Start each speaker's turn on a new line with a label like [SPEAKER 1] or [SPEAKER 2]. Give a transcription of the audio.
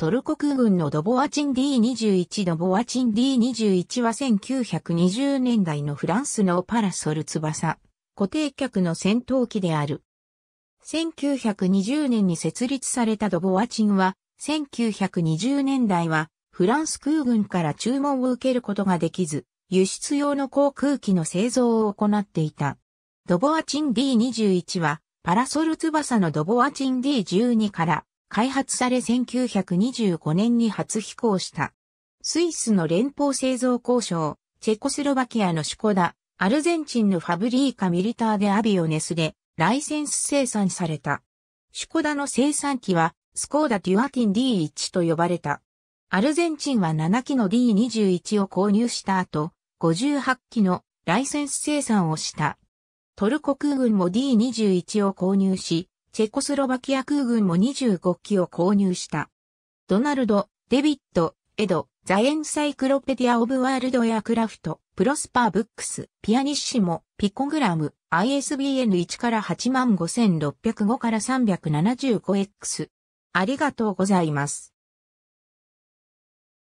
[SPEAKER 1] トルコ空軍のドボアチン D21 ドボアチン D21 は1920年代のフランスのパラソル翼、固定客の戦闘機である。1920年に設立されたドボアチンは、1920年代はフランス空軍から注文を受けることができず、輸出用の航空機の製造を行っていた。ドボアチン D21 は、パラソル翼のドボアチン D12 から開発され1925年に初飛行した。スイスの連邦製造工廠、チェコスロバキアのシュコダ、アルゼンチンのファブリーカミリターでアビオネスでライセンス生産された。シュコダの生産機はスコーダデュアティン D1 と呼ばれた。アルゼンチンは7機の D21 を購入した後、58機のライセンス生産をした。トルコ空軍も D21 を購入し、チェコスロバキア空軍も25機を購入した。ドナルド、デビット、エド、ザエンサイクロペディア・オブ・ワールド・エアクラフト、プロスパー・ブックス、ピアニッシモ、ピコグラム、ISBN1 から85605から 375X。ありがとうございます。